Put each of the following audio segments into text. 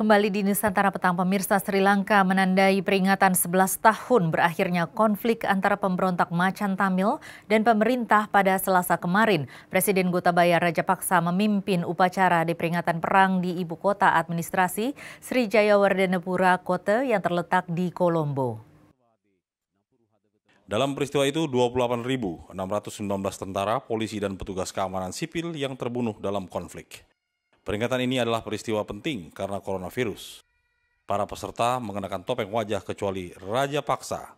Kembali di Nusantara Petang, pemirsa Sri Lanka menandai peringatan 11 tahun berakhirnya konflik antara pemberontak macan Tamil dan pemerintah pada selasa kemarin. Presiden Gotabaya Rajapaksa memimpin upacara di peringatan perang di ibu kota administrasi Sri Jayawardenepura Kota yang terletak di Kolombo. Dalam peristiwa itu, 28.619 tentara, polisi, dan petugas keamanan sipil yang terbunuh dalam konflik. Peringatan ini adalah peristiwa penting karena coronavirus. Para peserta mengenakan topeng wajah kecuali Raja Paksa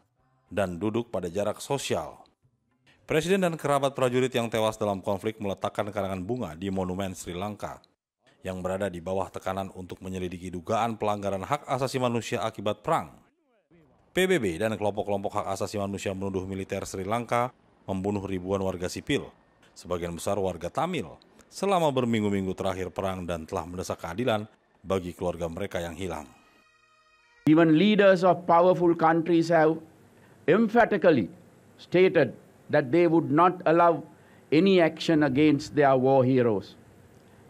dan duduk pada jarak sosial. Presiden dan kerabat prajurit yang tewas dalam konflik meletakkan karangan bunga di monumen Sri Lanka yang berada di bawah tekanan untuk menyelidiki dugaan pelanggaran hak asasi manusia akibat perang. PBB dan kelompok-kelompok hak asasi manusia menuduh militer Sri Lanka membunuh ribuan warga sipil, sebagian besar warga Tamil, selama berminggu-minggu terakhir perang dan telah mendesak keadilan bagi keluarga mereka yang hilang. Even leaders of powerful countries have emphatically stated that they would not allow any action against their war heroes.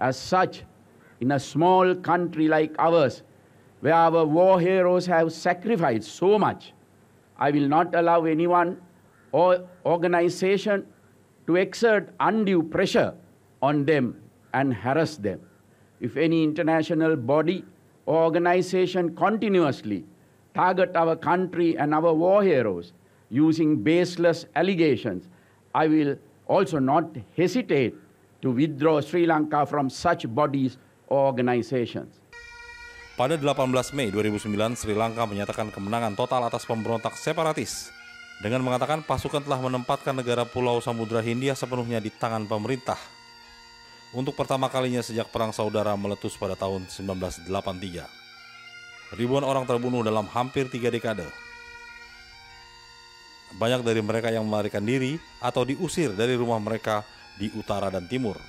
As such, in a small country like ours, where our war heroes have sacrificed so much, I will not allow anyone or organization to exert undue pressure on them and harass them. If any international body or organization continuously target our country and our war heroes using baseless allegations, I will also not hesitate to withdraw Sri Lanka from such bodies or organizations. Pada 18 Mei 2009, Sri Lanka menyatakan kemenangan total atas pemberontak separatis dengan mengatakan pasukan telah menempatkan negara Pulau Samudra Hindia sepenuhnya di tangan pemerintah untuk pertama kalinya sejak Perang Saudara meletus pada tahun 1983. Ribuan orang terbunuh dalam hampir tiga dekade. Banyak dari mereka yang melarikan diri atau diusir dari rumah mereka di utara dan timur.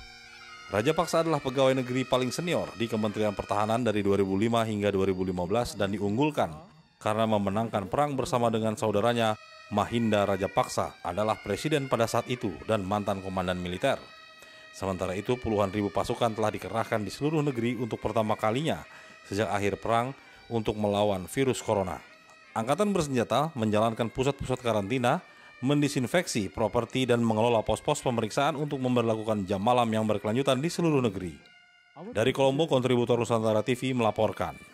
Raja Paksa adalah pegawai negeri paling senior di Kementerian Pertahanan dari 2005 hingga 2015 dan diunggulkan karena memenangkan perang bersama dengan saudaranya Mahinda Raja Paksa adalah presiden pada saat itu dan mantan komandan militer. Sementara itu, puluhan ribu pasukan telah dikerahkan di seluruh negeri untuk pertama kalinya sejak akhir perang untuk melawan virus corona. Angkatan bersenjata menjalankan pusat-pusat karantina, mendisinfeksi properti dan mengelola pos-pos pemeriksaan untuk memperlakukan jam malam yang berkelanjutan di seluruh negeri. Dari Kolombo, kontributor Nusantara TV melaporkan.